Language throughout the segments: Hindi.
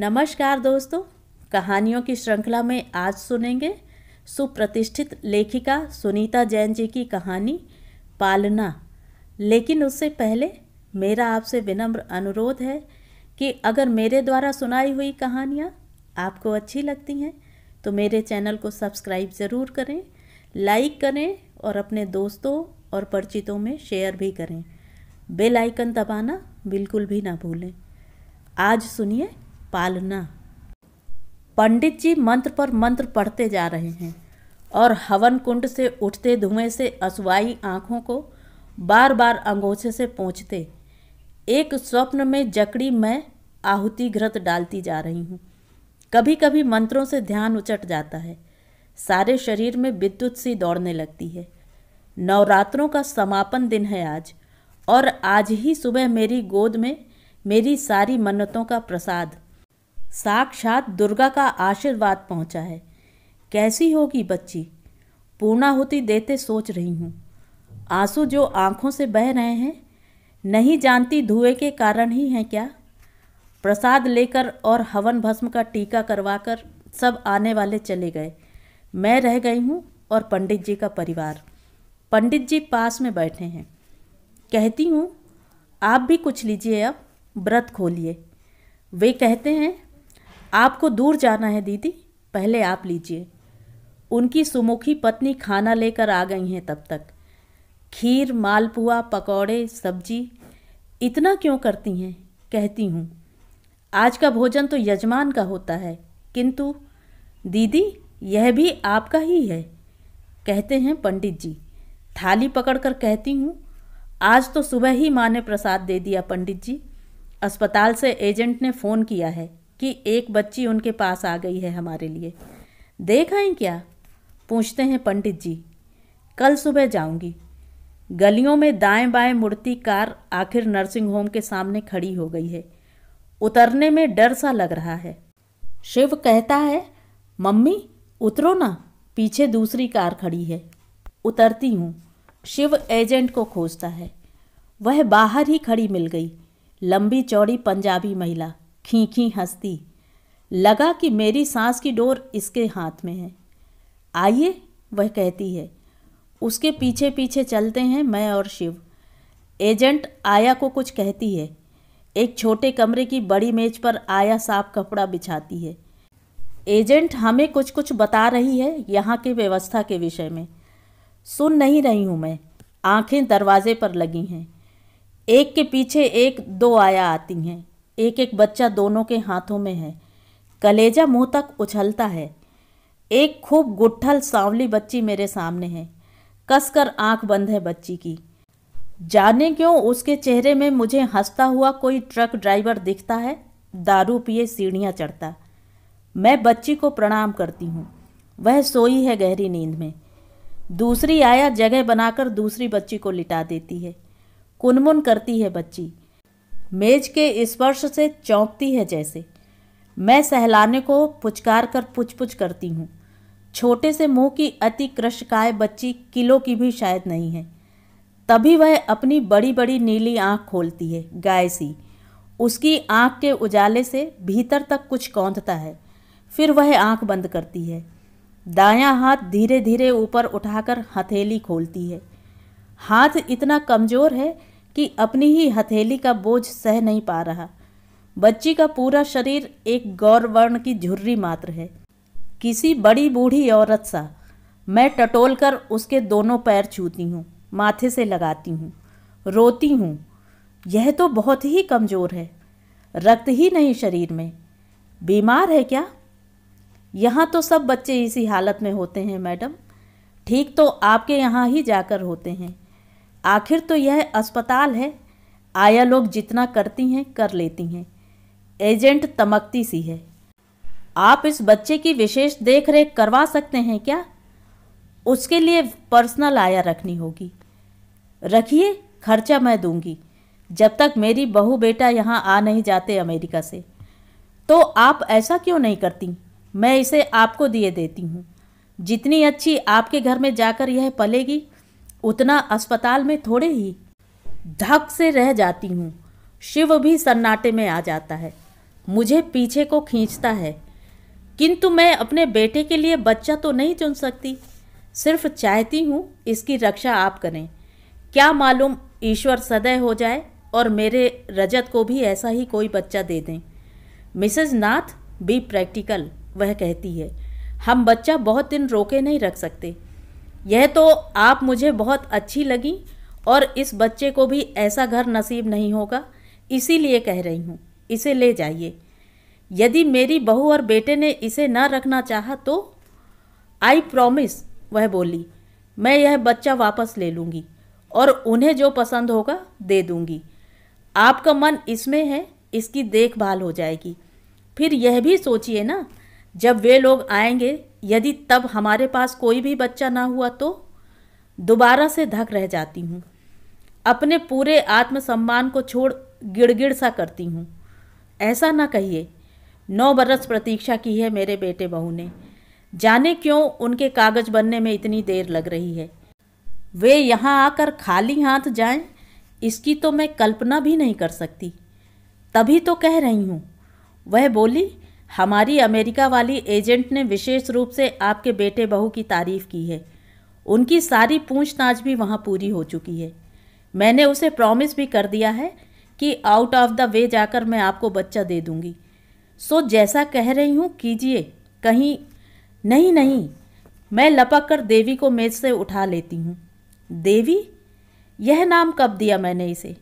नमस्कार दोस्तों कहानियों की श्रृंखला में आज सुनेंगे सुप्रतिष्ठित लेखिका सुनीता जैन जी की कहानी पालना लेकिन उससे पहले मेरा आपसे विनम्र अनुरोध है कि अगर मेरे द्वारा सुनाई हुई कहानियाँ आपको अच्छी लगती हैं तो मेरे चैनल को सब्सक्राइब ज़रूर करें लाइक करें और अपने दोस्तों और परिचितों में शेयर भी करें बेल आइकन दबाना बिल्कुल भी ना भूलें आज सुनिए पालना पंडित जी मंत्र पर मंत्र पढ़ते जा रहे हैं और हवन कुंड से उठते धुएं से असुवाई आँखों को बार बार अंगोछे से पहुँचते एक स्वप्न में जकड़ी मैं आहुति घृत डालती जा रही हूँ कभी कभी मंत्रों से ध्यान उचट जाता है सारे शरीर में विद्युत सी दौड़ने लगती है नवरात्रों का समापन दिन है आज और आज ही सुबह मेरी गोद में मेरी सारी मन्नतों का प्रसाद साक्षात दुर्गा का आशीर्वाद पहुंचा है कैसी होगी बच्ची पूर्णा होती देते सोच रही हूँ आंसू जो आंखों से बह रहे हैं नहीं जानती धुएं के कारण ही हैं क्या प्रसाद लेकर और हवन भस्म का टीका करवाकर सब आने वाले चले गए मैं रह गई हूँ और पंडित जी का परिवार पंडित जी पास में बैठे हैं कहती हूँ आप भी कुछ लीजिए अब व्रत खोलिए वे कहते हैं आपको दूर जाना है दीदी पहले आप लीजिए उनकी सुमुखी पत्नी खाना लेकर आ गई हैं तब तक खीर मालपुआ पकौड़े सब्जी इतना क्यों करती हैं कहती हूँ आज का भोजन तो यजमान का होता है किंतु दीदी यह भी आपका ही है कहते हैं पंडित जी थाली पकड़कर कहती हूँ आज तो सुबह ही माँ ने प्रसाद दे दिया पंडित जी अस्पताल से एजेंट ने फ़ोन किया है कि एक बच्ची उनके पास आ गई है हमारे लिए देख आए क्या पूछते हैं पंडित जी कल सुबह जाऊंगी गलियों में दाएं बाएं मुड़ती कार आखिर नर्सिंग होम के सामने खड़ी हो गई है उतरने में डर सा लग रहा है शिव कहता है मम्मी उतरो ना पीछे दूसरी कार खड़ी है उतरती हूँ शिव एजेंट को खोजता है वह बाहर ही खड़ी मिल गई लंबी चौड़ी पंजाबी महिला खींखी हंसती लगा कि मेरी सांस की डोर इसके हाथ में है आइए वह कहती है उसके पीछे पीछे चलते हैं मैं और शिव एजेंट आया को कुछ कहती है एक छोटे कमरे की बड़ी मेज पर आया साफ कपड़ा बिछाती है एजेंट हमें कुछ कुछ बता रही है यहाँ के व्यवस्था के विषय में सुन नहीं रही हूँ मैं आंखें दरवाजे पर लगी हैं एक के पीछे एक दो आया आती हैं एक एक बच्चा दोनों के हाथों में है कलेजा मुंह तक उछलता है एक खूब गुट्ठल सांवली बच्ची मेरे सामने है कसकर आंख बंद है बच्ची की जाने क्यों उसके चेहरे में मुझे हंसता हुआ कोई ट्रक ड्राइवर दिखता है दारू पिए सीढ़ियाँ चढ़ता मैं बच्ची को प्रणाम करती हूँ वह सोई है गहरी नींद में दूसरी आया जगह बनाकर दूसरी बच्ची को लिटा देती है कुनमुन करती है बच्ची मेज के स्पर्श से चौंकती है जैसे मैं सहलाने को पुचकार कर पुच पुच करती हूँ छोटे से मुंह की अति कृषकाय बच्ची किलो की भी शायद नहीं है तभी वह अपनी बड़ी बड़ी नीली आँख खोलती है गाय सी उसकी आँख के उजाले से भीतर तक कुछ कौंधता है फिर वह आँख बंद करती है दायां हाथ धीरे धीरे ऊपर उठाकर हथेली खोलती है हाथ इतना कमज़ोर है कि अपनी ही हथेली का बोझ सह नहीं पा रहा बच्ची का पूरा शरीर एक गौरवर्ण की झुर्री मात्र है किसी बड़ी बूढ़ी औरत सा मैं टटोल कर उसके दोनों पैर छूती हूँ माथे से लगाती हूँ रोती हूँ यह तो बहुत ही कमज़ोर है रक्त ही नहीं शरीर में बीमार है क्या यहाँ तो सब बच्चे इसी हालत में होते हैं मैडम ठीक तो आपके यहाँ ही जाकर होते हैं आखिर तो यह अस्पताल है आया लोग जितना करती हैं कर लेती हैं एजेंट तमकती सी है आप इस बच्चे की विशेष देख रेख करवा सकते हैं क्या उसके लिए पर्सनल आया रखनी होगी रखिए खर्चा मैं दूंगी जब तक मेरी बहू बेटा यहाँ आ नहीं जाते अमेरिका से तो आप ऐसा क्यों नहीं करती मैं इसे आपको दिए देती हूँ जितनी अच्छी आपके घर में जाकर यह पलेगी उतना अस्पताल में थोड़े ही धक से रह जाती हूँ शिव भी सन्नाटे में आ जाता है मुझे पीछे को खींचता है किंतु मैं अपने बेटे के लिए बच्चा तो नहीं चुन सकती सिर्फ चाहती हूँ इसकी रक्षा आप करें क्या मालूम ईश्वर सदै हो जाए और मेरे रजत को भी ऐसा ही कोई बच्चा दे दें मिसेज नाथ बी प्रैक्टिकल वह कहती है हम बच्चा बहुत दिन रोके नहीं रख सकते यह तो आप मुझे बहुत अच्छी लगी और इस बच्चे को भी ऐसा घर नसीब नहीं होगा इसीलिए कह रही हूँ इसे ले जाइए यदि मेरी बहू और बेटे ने इसे न रखना चाहा तो आई प्रॉमिस वह बोली मैं यह बच्चा वापस ले लूँगी और उन्हें जो पसंद होगा दे दूँगी आपका मन इसमें है इसकी देखभाल हो जाएगी फिर यह भी सोचिए ना जब वे लोग आएंगे यदि तब हमारे पास कोई भी बच्चा ना हुआ तो दोबारा से धक रह जाती हूँ अपने पूरे आत्मसम्मान को छोड़ गिड़गिड़ सा करती हूँ ऐसा ना कहिए नौ बरस प्रतीक्षा की है मेरे बेटे बहू ने जाने क्यों उनके कागज बनने में इतनी देर लग रही है वे यहाँ आकर खाली हाथ जाएं इसकी तो मैं कल्पना भी नहीं कर सकती तभी तो कह रही हूँ वह बोली हमारी अमेरिका वाली एजेंट ने विशेष रूप से आपके बेटे बहू की तारीफ़ की है उनकी सारी पूछताछ भी वहाँ पूरी हो चुकी है मैंने उसे प्रॉमिस भी कर दिया है कि आउट ऑफ द वे जाकर मैं आपको बच्चा दे दूँगी सो जैसा कह रही हूँ कीजिए कहीं नहीं नहीं मैं लपक कर देवी को मेज से उठा लेती हूँ देवी यह नाम कब दिया मैंने इसे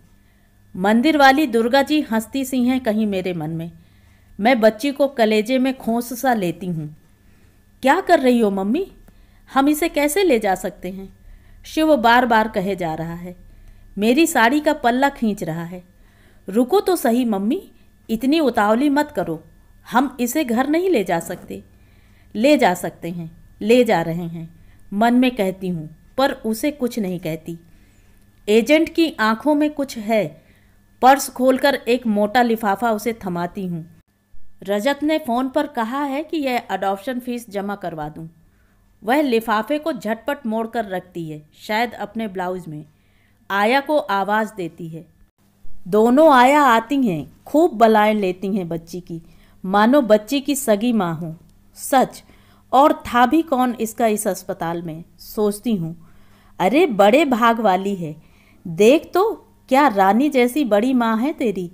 मंदिर वाली दुर्गा जी हंसती सी हैं कहीं मेरे मन में मैं बच्ची को कलेजे में खोस सा लेती हूँ क्या कर रही हो मम्मी हम इसे कैसे ले जा सकते हैं शिव बार बार कहे जा रहा है मेरी साड़ी का पल्ला खींच रहा है रुको तो सही मम्मी इतनी उतावली मत करो हम इसे घर नहीं ले जा सकते ले जा सकते हैं ले जा रहे हैं मन में कहती हूँ पर उसे कुछ नहीं कहती एजेंट की आंखों में कुछ है पर्स खोलकर एक मोटा लिफाफा उसे थमाती हूँ रजत ने फ़ोन पर कहा है कि यह अडॉप्शन फ़ीस जमा करवा दूँ वह लिफाफे को झटपट मोड़ कर रखती है शायद अपने ब्लाउज में आया को आवाज़ देती है दोनों आया आती हैं खूब बलाएं लेती हैं बच्ची की मानो बच्ची की सगी माँ हूँ सच और था भी कौन इसका इस अस्पताल में सोचती हूँ अरे बड़े भाग वाली है देख तो क्या रानी जैसी बड़ी माँ है तेरी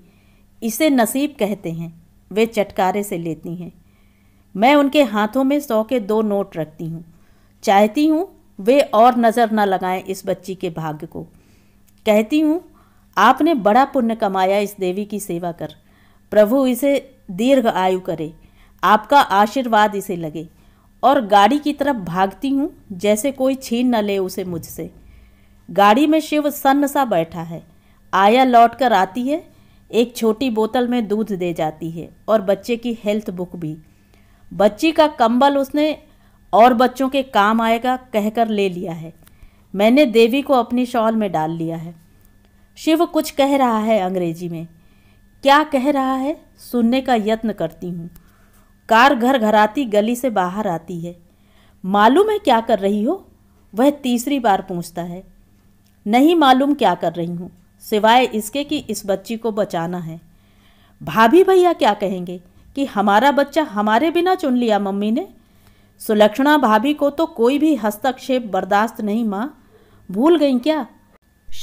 इसे नसीब कहते हैं वे चटकारे से लेती हैं मैं उनके हाथों में सौ के दो नोट रखती हूँ चाहती हूँ वे और नज़र न लगाएं इस बच्ची के भाग्य को कहती हूँ आपने बड़ा पुण्य कमाया इस देवी की सेवा कर प्रभु इसे दीर्घ आयु करे आपका आशीर्वाद इसे लगे और गाड़ी की तरफ भागती हूँ जैसे कोई छीन न ले उसे मुझसे गाड़ी में शिव सन्न सा बैठा है आया लौट कर आती है एक छोटी बोतल में दूध दे जाती है और बच्चे की हेल्थ बुक भी बच्ची का कंबल उसने और बच्चों के काम आएगा कहकर ले लिया है मैंने देवी को अपनी शॉल में डाल लिया है शिव कुछ कह रहा है अंग्रेजी में क्या कह रहा है सुनने का यत्न करती हूँ कार घर घर आती गली से बाहर आती है मालूम है क्या कर रही हो वह तीसरी बार पूछता है नहीं मालूम क्या कर रही हूँ सिवाय इसके कि इस बच्ची को बचाना है भाभी भैया क्या कहेंगे कि हमारा बच्चा हमारे बिना चुन लिया मम्मी ने सुलक्षणा भाभी को तो कोई भी हस्तक्षेप बर्दाश्त नहीं माँ भूल गई क्या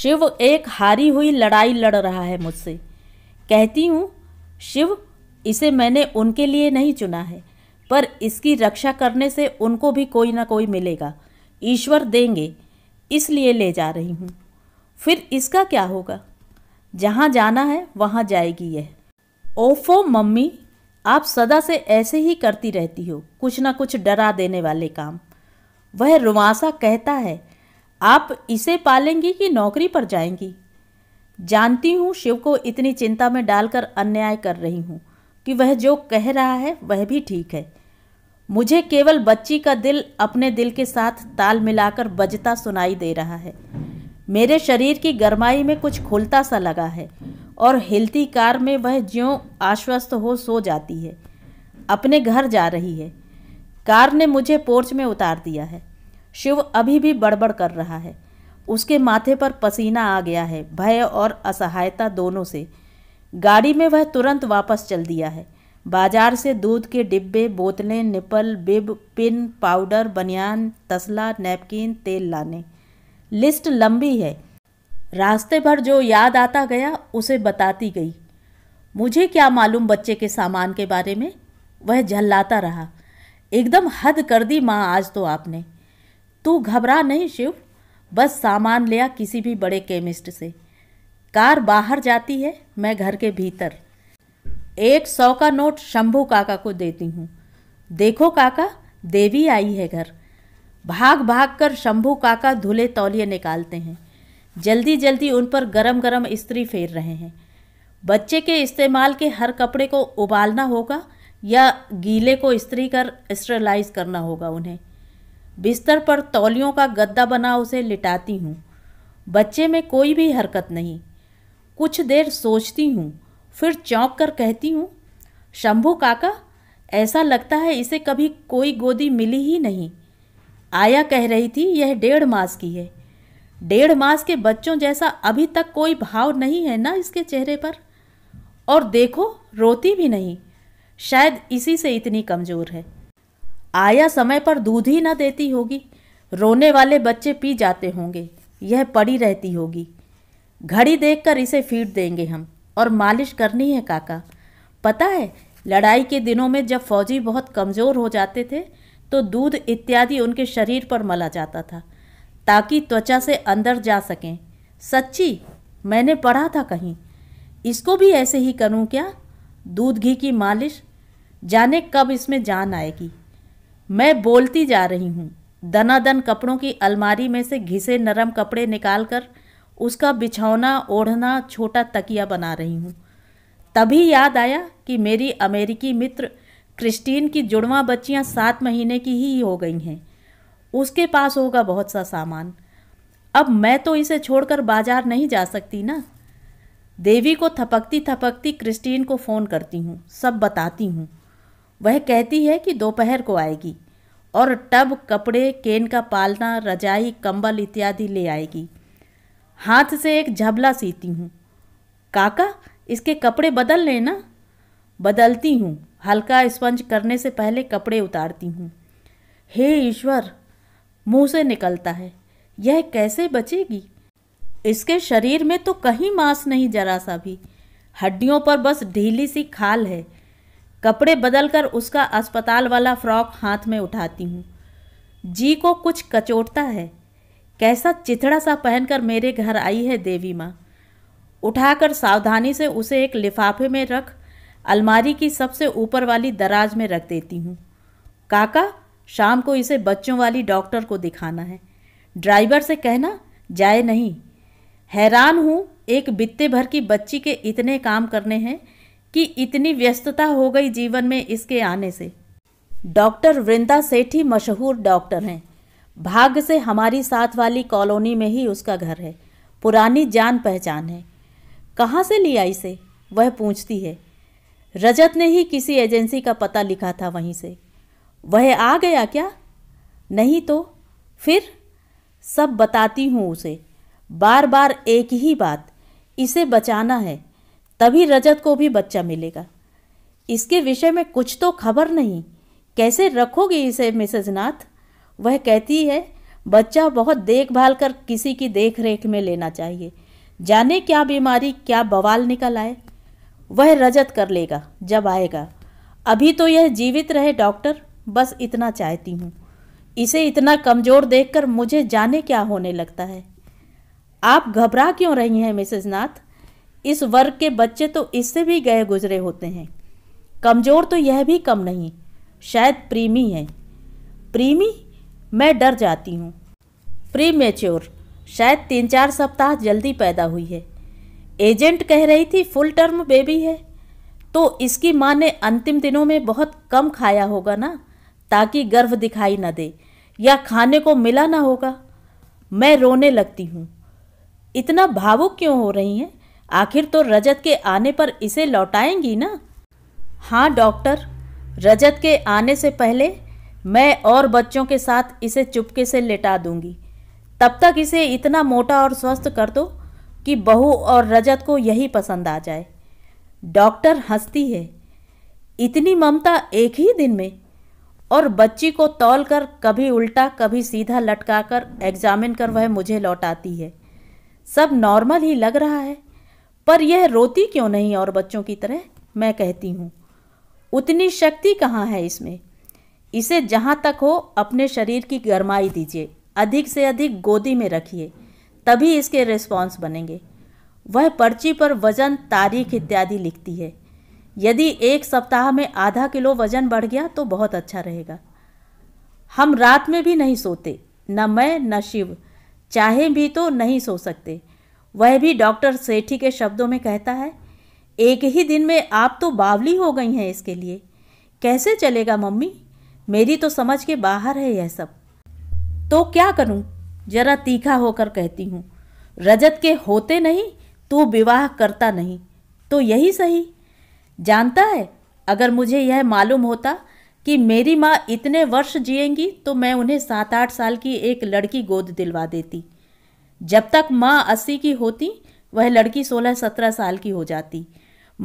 शिव एक हारी हुई लड़ाई लड़ रहा है मुझसे कहती हूँ शिव इसे मैंने उनके लिए नहीं चुना है पर इसकी रक्षा करने से उनको भी कोई ना कोई मिलेगा ईश्वर देंगे इसलिए ले जा रही हूँ फिर इसका क्या होगा जहाँ जाना है वहाँ जाएगी यह ओफो मम्मी आप सदा से ऐसे ही करती रहती हो कुछ ना कुछ डरा देने वाले काम वह रुमासा कहता है आप इसे पालेंगी कि नौकरी पर जाएंगी जानती हूँ शिव को इतनी चिंता में डालकर अन्याय कर रही हूँ कि वह जो कह रहा है वह भी ठीक है मुझे केवल बच्ची का दिल अपने दिल के साथ ताल मिलाकर बजता सुनाई दे रहा है मेरे शरीर की गर्माई में कुछ खुलता सा लगा है और हिलती कार में वह ज्यों आश्वस्त हो सो जाती है अपने घर जा रही है कार ने मुझे पोर्च में उतार दिया है शिव अभी भी बड़बड़ कर रहा है उसके माथे पर पसीना आ गया है भय और असहायता दोनों से गाड़ी में वह तुरंत वापस चल दिया है बाजार से दूध के डिब्बे बोतलें निपल बिब पिन पाउडर बनियान तसला नैपकिन तेल लाने लिस्ट लंबी है रास्ते भर जो याद आता गया उसे बताती गई मुझे क्या मालूम बच्चे के सामान के बारे में वह झल्लाता रहा एकदम हद कर दी माँ आज तो आपने तू घबरा नहीं शिव बस सामान लिया किसी भी बड़े केमिस्ट से कार बाहर जाती है मैं घर के भीतर एक सौ का नोट शंभू काका को देती हूँ देखो काका देवी आई है घर भाग भाग कर शंभू काका धुले तौलिए निकालते हैं जल्दी जल्दी उन पर गरम गरम इस्त्री फेर रहे हैं बच्चे के इस्तेमाल के हर कपड़े को उबालना होगा या गीले को इस्त्री कर स्टरलाइज करना होगा उन्हें बिस्तर पर तौलियों का गद्दा बना उसे लिटाती हूँ बच्चे में कोई भी हरकत नहीं कुछ देर सोचती हूँ फिर चौंक कर कहती हूँ शंभू काका ऐसा लगता है इसे कभी कोई गोदी मिली ही नहीं आया कह रही थी यह डेढ़ मास की है डेढ़ मास के बच्चों जैसा अभी तक कोई भाव नहीं है ना इसके चेहरे पर और देखो रोती भी नहीं शायद इसी से इतनी कमज़ोर है आया समय पर दूध ही ना देती होगी रोने वाले बच्चे पी जाते होंगे यह पड़ी रहती होगी घड़ी देखकर इसे फीट देंगे हम और मालिश करनी है काका पता है लड़ाई के दिनों में जब फौजी बहुत कमज़ोर हो जाते थे तो दूध इत्यादि उनके शरीर पर मला जाता था ताकि त्वचा से अंदर जा सकें सच्ची मैंने पढ़ा था कहीं इसको भी ऐसे ही करूं क्या दूध घी की मालिश जाने कब इसमें जान आएगी मैं बोलती जा रही हूँ दनादन कपड़ों की अलमारी में से घिसे नरम कपड़े निकालकर उसका बिछौना ओढ़ना छोटा तकिया बना रही हूँ तभी याद आया कि मेरी अमेरिकी मित्र क्रिस्टीन की जुड़वा बच्चियाँ सात महीने की ही हो गई हैं उसके पास होगा बहुत सा सामान अब मैं तो इसे छोड़कर बाजार नहीं जा सकती ना देवी को थपकती थपकती क्रिस्टीन को फ़ोन करती हूँ सब बताती हूँ वह कहती है कि दोपहर को आएगी और टब कपड़े केन का पालना रजाई कंबल इत्यादि ले आएगी हाथ से एक झबला सीती हूँ काका इसके कपड़े बदल लेना बदलती हूँ हल्का स्पंज करने से पहले कपड़े उतारती हूँ हे ईश्वर मुंह से निकलता है यह कैसे बचेगी इसके शरीर में तो कहीं मांस नहीं जरा सा भी हड्डियों पर बस ढीली सी खाल है कपड़े बदलकर उसका अस्पताल वाला फ्रॉक हाथ में उठाती हूँ जी को कुछ कचोटता है कैसा चिथड़ा सा पहनकर मेरे घर आई है देवी माँ उठाकर सावधानी से उसे एक लिफाफे में रख अलमारी की सबसे ऊपर वाली दराज में रख देती हूँ काका शाम को इसे बच्चों वाली डॉक्टर को दिखाना है ड्राइवर से कहना जाए नहीं हैरान हूँ एक बित्ते भर की बच्ची के इतने काम करने हैं कि इतनी व्यस्तता हो गई जीवन में इसके आने से डॉक्टर वृंदा सेठी मशहूर डॉक्टर हैं भाग्य से हमारी साथ वाली कॉलोनी में ही उसका घर है पुरानी जान पहचान है कहाँ से लिया इसे वह पूछती है रजत ने ही किसी एजेंसी का पता लिखा था वहीं से वह आ गया क्या नहीं तो फिर सब बताती हूँ उसे बार बार एक ही बात इसे बचाना है तभी रजत को भी बच्चा मिलेगा इसके विषय में कुछ तो खबर नहीं कैसे रखोगी इसे मिसेज नाथ वह कहती है बच्चा बहुत देखभाल कर किसी की देख रेख में लेना चाहिए जाने क्या बीमारी क्या बवाल निकल आए वह रजत कर लेगा जब आएगा अभी तो यह जीवित रहे डॉक्टर बस इतना चाहती हूँ इसे इतना कमज़ोर देखकर मुझे जाने क्या होने लगता है आप घबरा क्यों रही हैं मिसेज नाथ इस वर्ग के बच्चे तो इससे भी गए गुजरे होते हैं कमज़ोर तो यह भी कम नहीं शायद प्रीमी है प्रीमी मैं डर जाती हूँ प्री मेच्योर शायद तीन चार सप्ताह जल्दी पैदा हुई है एजेंट कह रही थी फुल टर्म बेबी है तो इसकी माँ ने अंतिम दिनों में बहुत कम खाया होगा ना ताकि गर्व दिखाई न दे या खाने को मिला ना होगा मैं रोने लगती हूँ इतना भावुक क्यों हो रही हैं आखिर तो रजत के आने पर इसे लौटाएंगी ना हाँ डॉक्टर रजत के आने से पहले मैं और बच्चों के साथ इसे चुपके से लेटा दूंगी तब तक इसे इतना मोटा और स्वस्थ कर दो कि बहू और रजत को यही पसंद आ जाए डॉक्टर हंसती है इतनी ममता एक ही दिन में और बच्ची को तौल कर कभी उल्टा कभी सीधा लटका कर एग्जामिन कर वह मुझे लौटाती है सब नॉर्मल ही लग रहा है पर यह रोती क्यों नहीं और बच्चों की तरह मैं कहती हूँ उतनी शक्ति कहाँ है इसमें इसे जहाँ तक हो अपने शरीर की गरमाई दीजिए अधिक से अधिक गोदी में रखिए तभी इसके रिस्पॉन्स बनेंगे वह पर्ची पर वज़न तारीख इत्यादि लिखती है यदि एक सप्ताह में आधा किलो वज़न बढ़ गया तो बहुत अच्छा रहेगा हम रात में भी नहीं सोते न मैं न शिव चाहे भी तो नहीं सो सकते वह भी डॉक्टर सेठी के शब्दों में कहता है एक ही दिन में आप तो बावली हो गई हैं इसके लिए कैसे चलेगा मम्मी मेरी तो समझ के बाहर है यह सब तो क्या करूं जरा तीखा होकर कहती हूँ रजत के होते नहीं तू विवाह करता नहीं तो यही सही जानता है अगर मुझे यह मालूम होता कि मेरी माँ इतने वर्ष जिएंगी तो मैं उन्हें सात आठ साल की एक लड़की गोद दिलवा देती जब तक माँ अस्सी की होती वह लड़की सोलह सत्रह साल की हो जाती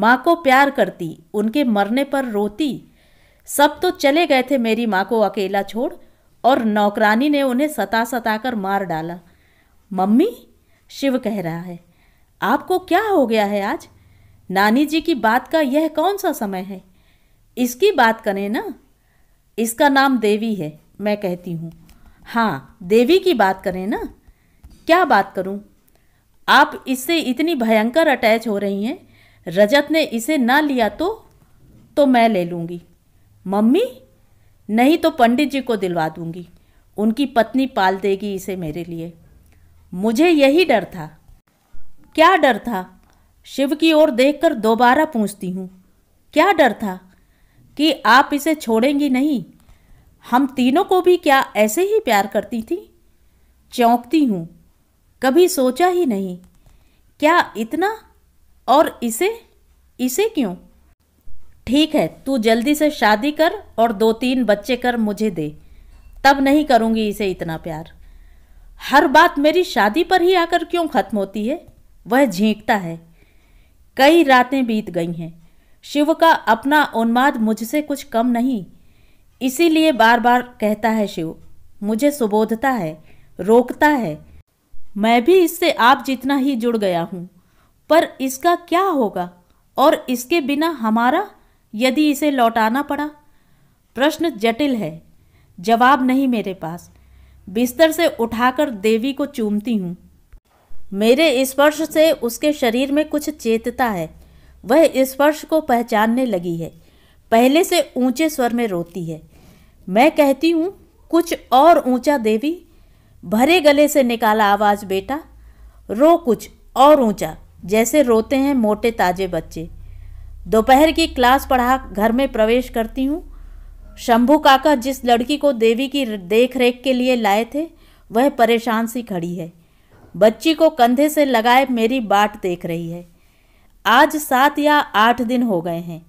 माँ को प्यार करती उनके मरने पर रोती सब तो चले गए थे मेरी माँ को अकेला छोड़ और नौकरानी ने उन्हें सता सता कर मार डाला मम्मी शिव कह रहा है आपको क्या हो गया है आज नानी जी की बात का यह कौन सा समय है इसकी बात करें ना इसका नाम देवी है मैं कहती हूँ हाँ देवी की बात करें ना क्या बात करूँ आप इससे इतनी भयंकर अटैच हो रही हैं रजत ने इसे ना लिया तो तो मैं ले लूँगी मम्मी नहीं तो पंडित जी को दिलवा दूंगी उनकी पत्नी पाल देगी इसे मेरे लिए मुझे यही डर था क्या डर था शिव की ओर देखकर दोबारा पूछती हूँ क्या डर था कि आप इसे छोड़ेंगी नहीं हम तीनों को भी क्या ऐसे ही प्यार करती थी चौंकती हूँ कभी सोचा ही नहीं क्या इतना और इसे इसे क्यों ठीक है तू जल्दी से शादी कर और दो तीन बच्चे कर मुझे दे तब नहीं करूँगी इसे इतना प्यार हर बात मेरी शादी पर ही आकर क्यों खत्म होती है वह झींकता है कई रातें बीत गई हैं शिव का अपना उन्माद मुझसे कुछ कम नहीं इसीलिए बार बार कहता है शिव मुझे सुबोधता है रोकता है मैं भी इससे आप जितना ही जुड़ गया हूँ पर इसका क्या होगा और इसके बिना हमारा यदि इसे लौटाना पड़ा प्रश्न जटिल है जवाब नहीं मेरे पास बिस्तर से उठाकर देवी को चूमती हूँ मेरे स्पर्श से उसके शरीर में कुछ चेतता है वह स्पर्श को पहचानने लगी है पहले से ऊंचे स्वर में रोती है मैं कहती हूँ कुछ और ऊंचा देवी भरे गले से निकाला आवाज़ बेटा रो कुछ और ऊंचा जैसे रोते हैं मोटे ताजे बच्चे दोपहर की क्लास पढ़ा घर में प्रवेश करती हूँ शंभू काका जिस लड़की को देवी की देख रेख के लिए लाए थे वह परेशान सी खड़ी है बच्ची को कंधे से लगाए मेरी बाट देख रही है आज सात या आठ दिन हो गए हैं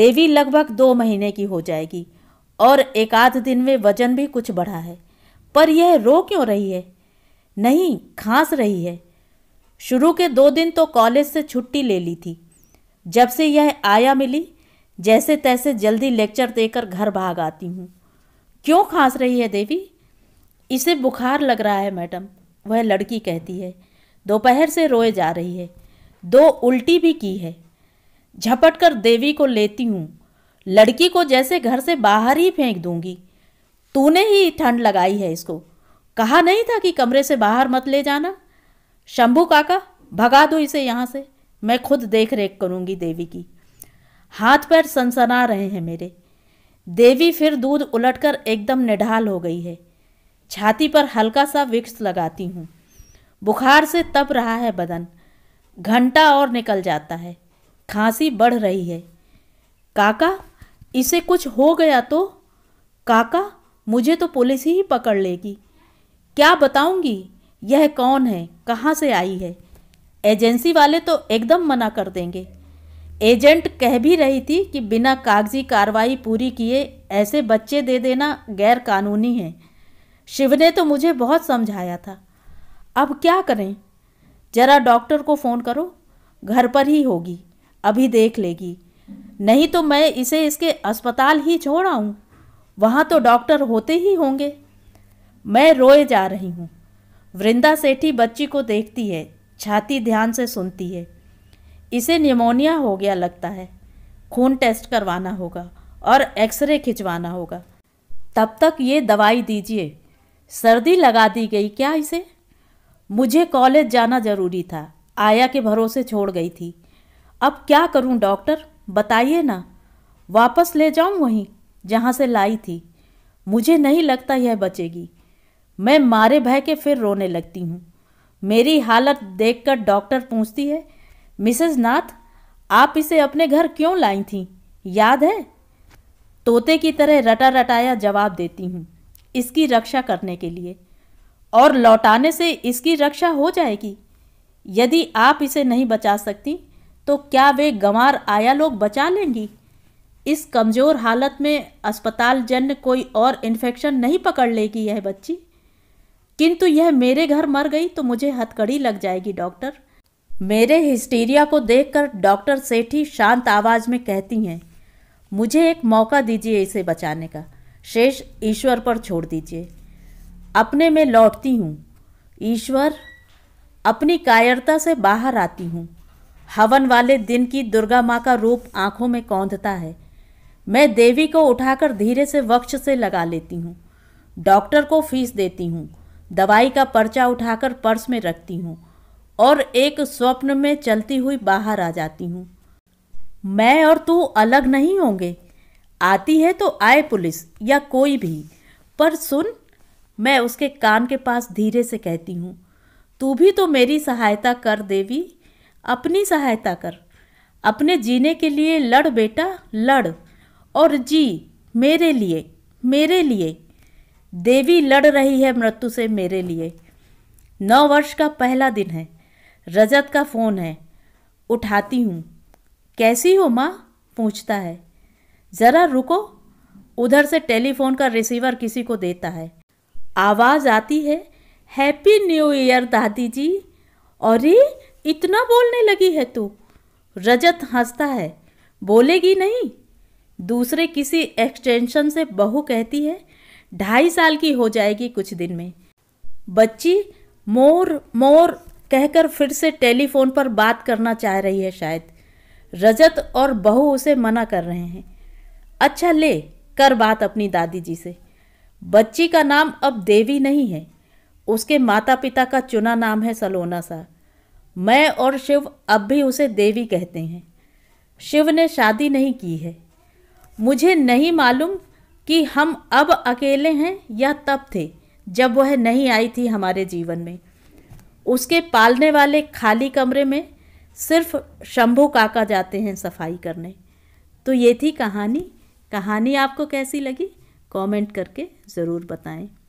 देवी लगभग दो महीने की हो जाएगी और एक आध दिन में वजन भी कुछ बढ़ा है पर यह रो क्यों रही है नहीं खांस रही है शुरू के दो दिन तो कॉलेज से छुट्टी ले ली थी जब से यह आया मिली जैसे तैसे जल्दी लेक्चर देकर घर भाग आती हूँ क्यों खांस रही है देवी इसे बुखार लग रहा है मैडम वह लड़की कहती है दोपहर से रोए जा रही है दो उल्टी भी की है झपट कर देवी को लेती हूँ लड़की को जैसे घर से बाहर ही फेंक दूंगी तूने ही ठंड लगाई है इसको कहा नहीं था कि कमरे से बाहर मत ले जाना शंभू काका भगा दो इसे यहाँ से मैं खुद देख रेख करूँगी देवी की हाथ पैर सनसना रहे हैं मेरे देवी फिर दूध उलटकर एकदम निढाल हो गई है छाती पर हल्का सा विक्स लगाती हूँ बुखार से तप रहा है बदन घंटा और निकल जाता है खांसी बढ़ रही है काका इसे कुछ हो गया तो काका मुझे तो पुलिस ही पकड़ लेगी क्या बताऊंगी यह कौन है कहाँ से आई है एजेंसी वाले तो एकदम मना कर देंगे एजेंट कह भी रही थी कि बिना कागजी कार्रवाई पूरी किए ऐसे बच्चे दे देना गैर कानूनी है शिव ने तो मुझे बहुत समझाया था अब क्या करें जरा डॉक्टर को फ़ोन करो घर पर ही होगी अभी देख लेगी नहीं तो मैं इसे इसके अस्पताल ही छोड़ आऊँ वहाँ तो डॉक्टर होते ही होंगे मैं रोए जा रही हूँ वृंदा सेठी बच्ची को देखती है छाती ध्यान से सुनती है इसे निमोनिया हो गया लगता है खून टेस्ट करवाना होगा और एक्सरे खिंचवाना होगा तब तक ये दवाई दीजिए सर्दी लगा दी गई क्या इसे मुझे कॉलेज जाना ज़रूरी था आया के भरोसे छोड़ गई थी अब क्या करूं डॉक्टर बताइए ना वापस ले जाऊं वहीं जहां से लाई थी मुझे नहीं लगता यह बचेगी मैं मारे भय के फिर रोने लगती हूँ मेरी हालत देखकर डॉक्टर पूछती है मिसेस नाथ आप इसे अपने घर क्यों लाई थी याद है तोते की तरह रटा रटाया जवाब देती हूँ इसकी रक्षा करने के लिए और लौटाने से इसकी रक्षा हो जाएगी यदि आप इसे नहीं बचा सकती तो क्या वे गंवार आया लोग बचा लेंगी इस कमज़ोर हालत में अस्पताल जन्य कोई और इन्फेक्शन नहीं पकड़ लेगी यह बच्ची किंतु यह मेरे घर मर गई तो मुझे हथकड़ी लग जाएगी डॉक्टर मेरे हिस्टीरिया को देखकर डॉक्टर सेठी शांत आवाज में कहती हैं मुझे एक मौका दीजिए इसे बचाने का शेष ईश्वर पर छोड़ दीजिए अपने में लौटती हूँ ईश्वर अपनी कायरता से बाहर आती हूँ हवन वाले दिन की दुर्गा माँ का रूप आँखों में कौंधता है मैं देवी को उठाकर धीरे से वक्ष से लगा लेती हूँ डॉक्टर को फीस देती हूँ दवाई का पर्चा उठाकर पर्स में रखती हूँ और एक स्वप्न में चलती हुई बाहर आ जाती हूँ मैं और तू अलग नहीं होंगे आती है तो आए पुलिस या कोई भी पर सुन मैं उसके कान के पास धीरे से कहती हूँ तू भी तो मेरी सहायता कर देवी अपनी सहायता कर अपने जीने के लिए लड़ बेटा लड़ और जी मेरे लिए मेरे लिए देवी लड़ रही है मृत्यु से मेरे लिए नौ वर्ष का पहला दिन है रजत का फ़ोन है उठाती हूँ कैसी हो माँ पूछता है ज़रा रुको उधर से टेलीफोन का रिसीवर किसी को देता है आवाज़ आती है हैप्पी न्यू ईयर दादी जी अरे इतना बोलने लगी है तू रजत हंसता है बोलेगी नहीं दूसरे किसी एक्सटेंशन से बहू कहती है ढाई साल की हो जाएगी कुछ दिन में बच्ची मोर मोर कहकर फिर से टेलीफोन पर बात करना चाह रही है शायद रजत और बहू उसे मना कर रहे हैं अच्छा ले कर बात अपनी दादी जी से बच्ची का नाम अब देवी नहीं है उसके माता पिता का चुना नाम है सलोना सा मैं और शिव अब भी उसे देवी कहते हैं शिव ने शादी नहीं की है मुझे नहीं मालूम कि हम अब अकेले हैं या तब थे जब वह नहीं आई थी हमारे जीवन में उसके पालने वाले खाली कमरे में सिर्फ शंभू काका जाते हैं सफाई करने तो ये थी कहानी कहानी आपको कैसी लगी कमेंट करके ज़रूर बताएं